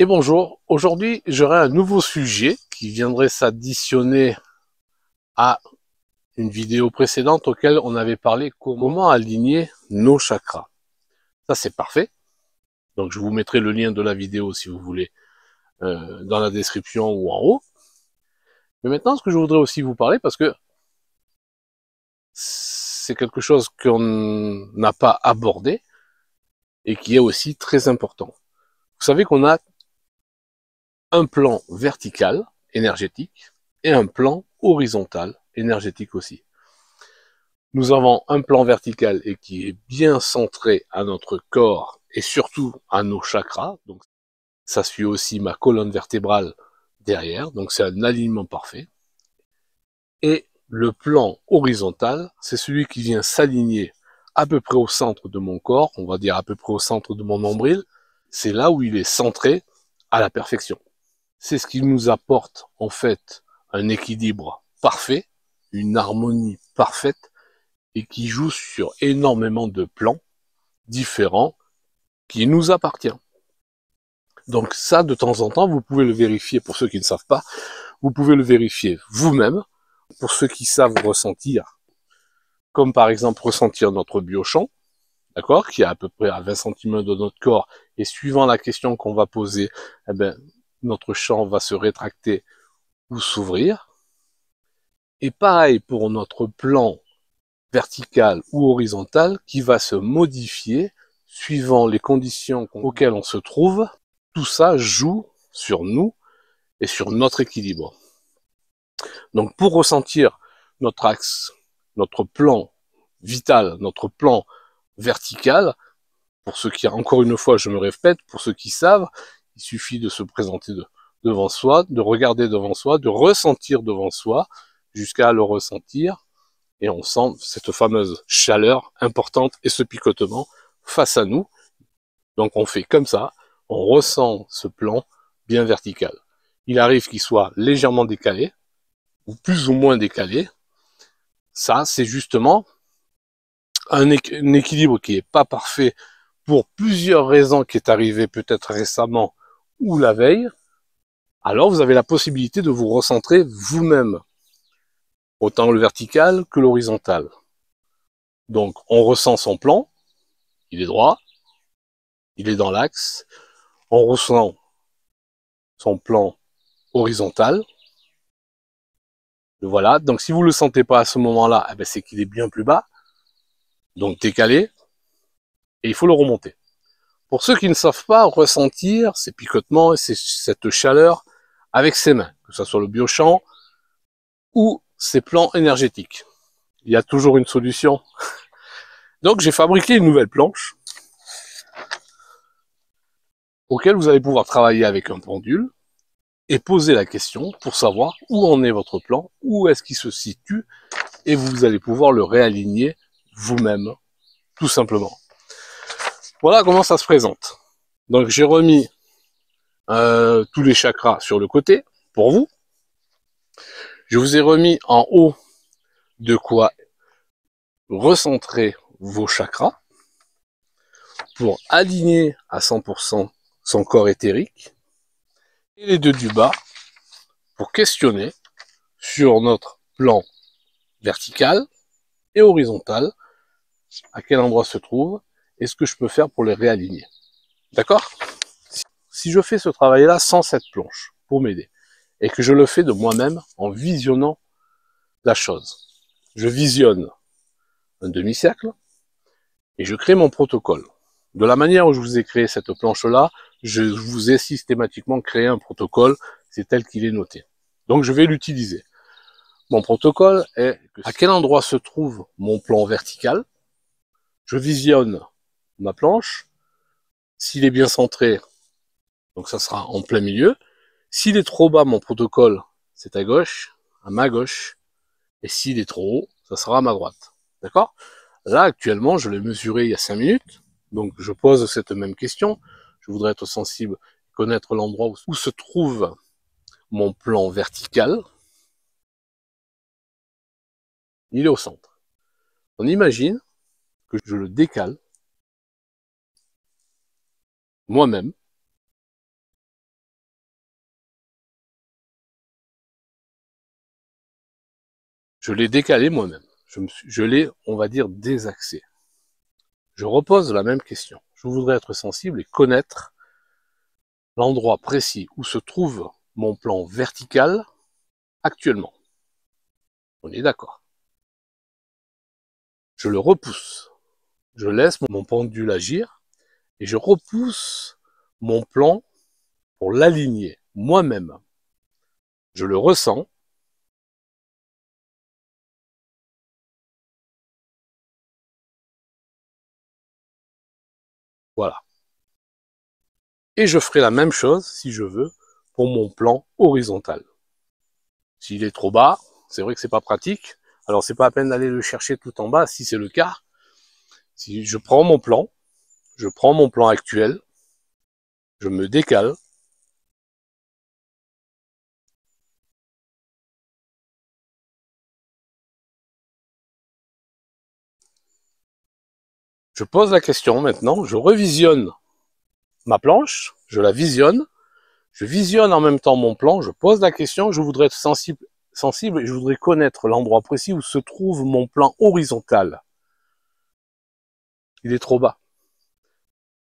Et bonjour, aujourd'hui j'aurai un nouveau sujet qui viendrait s'additionner à une vidéo précédente auquel on avait parlé comment aligner nos chakras. Ça c'est parfait. Donc je vous mettrai le lien de la vidéo si vous voulez euh, dans la description ou en haut. Mais maintenant ce que je voudrais aussi vous parler parce que c'est quelque chose qu'on n'a pas abordé et qui est aussi très important. Vous savez qu'on a un plan vertical, énergétique, et un plan horizontal, énergétique aussi. Nous avons un plan vertical et qui est bien centré à notre corps et surtout à nos chakras. Donc, ça suit aussi ma colonne vertébrale derrière. Donc, c'est un alignement parfait. Et le plan horizontal, c'est celui qui vient s'aligner à peu près au centre de mon corps. On va dire à peu près au centre de mon nombril. C'est là où il est centré à la perfection c'est ce qui nous apporte en fait un équilibre parfait, une harmonie parfaite, et qui joue sur énormément de plans différents qui nous appartient. Donc ça, de temps en temps, vous pouvez le vérifier pour ceux qui ne savent pas, vous pouvez le vérifier vous-même, pour ceux qui savent ressentir, comme par exemple ressentir notre biochamp, d'accord, qui est à peu près à 20 cm de notre corps, et suivant la question qu'on va poser, eh ben, notre champ va se rétracter ou s'ouvrir. Et pareil pour notre plan vertical ou horizontal qui va se modifier suivant les conditions auxquelles on se trouve. Tout ça joue sur nous et sur notre équilibre. Donc pour ressentir notre axe, notre plan vital, notre plan vertical, pour ceux qui, encore une fois, je me répète, pour ceux qui savent, il suffit de se présenter devant soi, de regarder devant soi, de ressentir devant soi, jusqu'à le ressentir, et on sent cette fameuse chaleur importante et ce picotement face à nous. Donc on fait comme ça, on ressent ce plan bien vertical. Il arrive qu'il soit légèrement décalé, ou plus ou moins décalé. Ça, c'est justement un, un, équilibre qui n'est pas parfait pour plusieurs raisons qui est arrivé peut-être récemment ou la veille, alors vous avez la possibilité de vous recentrer vous-même, autant le vertical que l'horizontal. Donc on ressent son plan, il est droit, il est dans l'axe, on ressent son plan horizontal. Le voilà, donc si vous ne le sentez pas à ce moment-là, eh ben, c'est qu'il est bien plus bas, donc décalé, et il faut le remonter. Pour ceux qui ne savent pas ressentir ces picotements et cette chaleur avec ses mains, que ce soit le biochamp ou ses plans énergétiques. Il y a toujours une solution. Donc j'ai fabriqué une nouvelle planche auquel vous allez pouvoir travailler avec un pendule et poser la question pour savoir où en est votre plan, où est-ce qu'il se situe, et vous allez pouvoir le réaligner vous-même, tout simplement. Voilà comment ça se présente. Donc j'ai remis euh, tous les chakras sur le côté pour vous. Je vous ai remis en haut de quoi recentrer vos chakras pour aligner à 100% son corps éthérique et les deux du bas pour questionner sur notre plan vertical et horizontal à quel endroit se trouve et ce que je peux faire pour les réaligner. D'accord Si je fais ce travail-là sans cette planche pour m'aider, et que je le fais de moi-même en visionnant la chose, je visionne un demi cercle et je crée mon protocole. De la manière où je vous ai créé cette planche-là, je vous ai systématiquement créé un protocole, c'est tel qu'il est noté. Donc je vais l'utiliser. Mon protocole est à quel endroit se trouve mon plan vertical. Je visionne ma planche. S'il est bien centré, donc ça sera en plein milieu. S'il est trop bas, mon protocole, c'est à gauche, à ma gauche. Et s'il est trop haut, ça sera à ma droite. D'accord Là, actuellement, je l'ai mesuré il y a 5 minutes. Donc, je pose cette même question. Je voudrais être sensible, connaître l'endroit où se trouve mon plan vertical. Il est au centre. On imagine que je le décale moi-même Je l'ai décalé moi-même. Je, l'ai, on va dire, désaxé. Je repose la même question. Je voudrais être sensible et connaître l'endroit précis où se trouve mon plan vertical actuellement. On est d'accord. Je le repousse. Je laisse mon pendule agir et je repousse mon plan pour l'aligner moi-même. Je le ressens. Voilà. Et je ferai la même chose, si je veux, pour mon plan horizontal. S'il est trop bas, c'est vrai que c'est pas pratique. Alors c'est pas à peine d'aller le chercher tout en bas, si c'est le cas. Si je prends mon plan, je prends mon plan actuel, je me décale, Je pose la question maintenant, je revisionne ma planche, je la visionne, je visionne en même temps mon plan, je pose la question, je voudrais être sensible, sensible et je voudrais connaître l'endroit précis où se trouve mon plan horizontal. Il est trop bas.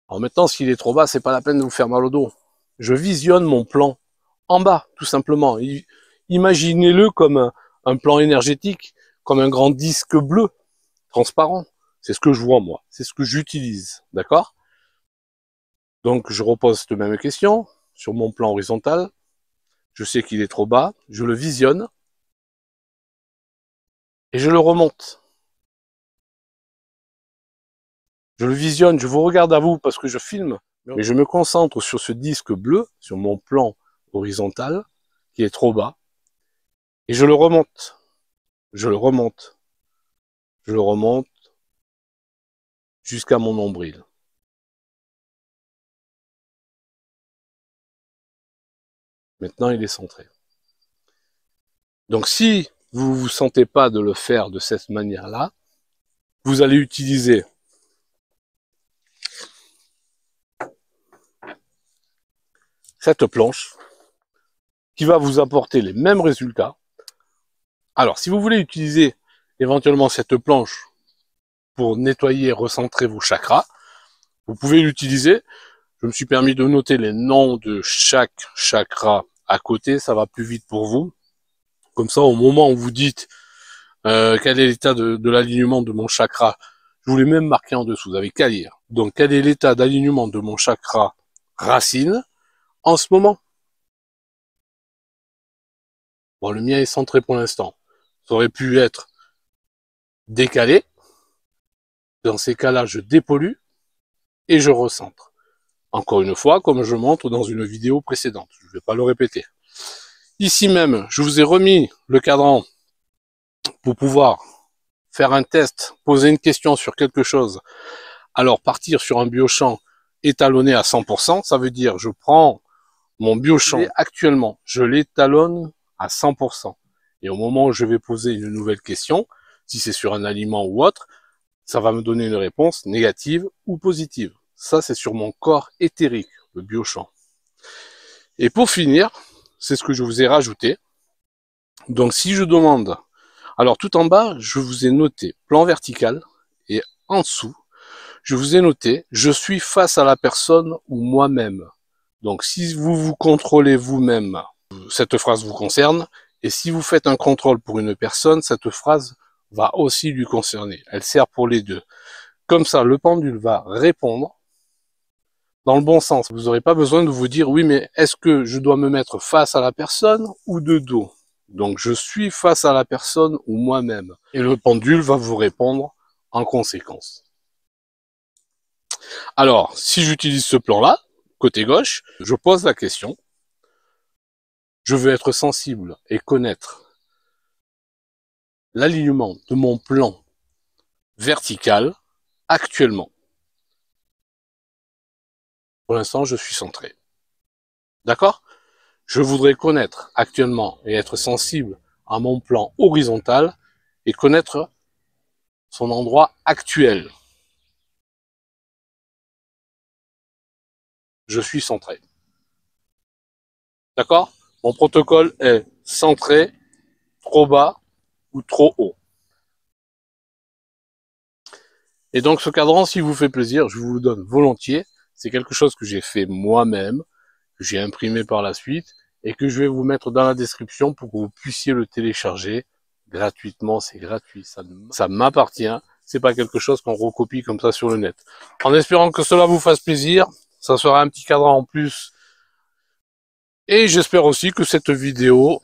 Alors maintenant, s'il est trop bas, c'est pas la peine de vous faire mal au dos. Je visionne mon plan en bas, tout simplement. Imaginez-le comme un, plan énergétique, comme un grand disque bleu, transparent. C'est ce que je vois moi, c'est ce que j'utilise, d'accord Donc je repose cette même question sur mon plan horizontal. Je sais qu'il est trop bas, je le visionne et je le remonte. Je le visionne, je vous regarde à vous parce que je filme, mais je me concentre sur ce disque bleu, sur mon plan horizontal, qui est trop bas, et je le remonte. Je le remonte. Je le remonte jusqu'à mon nombril. Maintenant, il est centré. Donc si vous ne vous sentez pas de le faire de cette manière-là, vous allez utiliser cette planche qui va vous apporter les mêmes résultats. Alors, si vous voulez utiliser éventuellement cette planche pour nettoyer et recentrer vos chakras, vous pouvez l'utiliser. Je me suis permis de noter les noms de chaque chakra à côté, ça va plus vite pour vous. Comme ça, au moment où vous dites euh, quel est l'état de, de l'alignement de mon chakra, je vous l'ai même marqué en dessous, vous avez qu'à lire. Donc, quel est l'état d'alignement de mon chakra racine en ce moment Bon, le mien est centré pour l'instant. Ça aurait pu être décalé. Dans ces cas-là, je dépollue et je recentre. Encore une fois, comme je montre dans une vidéo précédente. Je ne vais pas le répéter. Ici même, je vous ai remis le cadran pour pouvoir faire un test, poser une question sur quelque chose. Alors partir sur un biochamp étalonné à 100%, ça veut dire je prends mon biochamp actuellement, je l'étalonne à 100%. Et au moment où je vais poser une nouvelle question, si c'est sur un aliment ou autre, ça va me donner une réponse négative ou positive. Ça, c'est sur mon corps éthérique, le biochamp. Et pour finir, c'est ce que je vous ai rajouté. Donc si je demande, alors tout en bas, je vous ai noté plan vertical et en dessous, je vous ai noté, je suis face à la personne ou moi-même. Donc si vous vous contrôlez vous-même, cette phrase vous concerne. Et si vous faites un contrôle pour une personne, cette phrase va aussi lui concerner. Elle sert pour les deux. Comme ça, le pendule va répondre dans le bon sens. Vous n'aurez pas besoin de vous dire, oui, mais est-ce que je dois me mettre face à la personne ou de dos Donc je suis face à la personne ou moi-même. Et le pendule va vous répondre en conséquence. Alors, si j'utilise ce plan-là, côté gauche, je pose la question. Je veux être sensible et connaître l'alignement de mon plan vertical actuellement. Pour l'instant, je suis centré. D'accord Je voudrais connaître actuellement et être sensible à mon plan horizontal et connaître son endroit actuel. je suis centré. D'accord Mon protocole est centré, trop bas ou trop haut. Et donc ce cadran, si vous fait plaisir, je vous le donne volontiers. C'est quelque chose que j'ai fait moi-même, que j'ai imprimé par la suite et que je vais vous mettre dans la description pour que vous puissiez le télécharger gratuitement. C'est gratuit, ça, ça m'appartient. C'est pas quelque chose qu'on recopie comme ça sur le net. En espérant que cela vous fasse plaisir, ça sera un petit cadran en plus. Et j'espère aussi que cette vidéo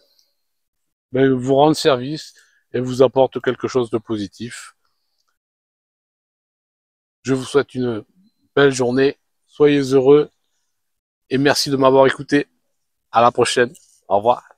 ben, vous rend service et vous apporte quelque chose de positif. Je vous souhaite une belle journée. Soyez heureux et merci de m'avoir écouté. À la prochaine. Au revoir.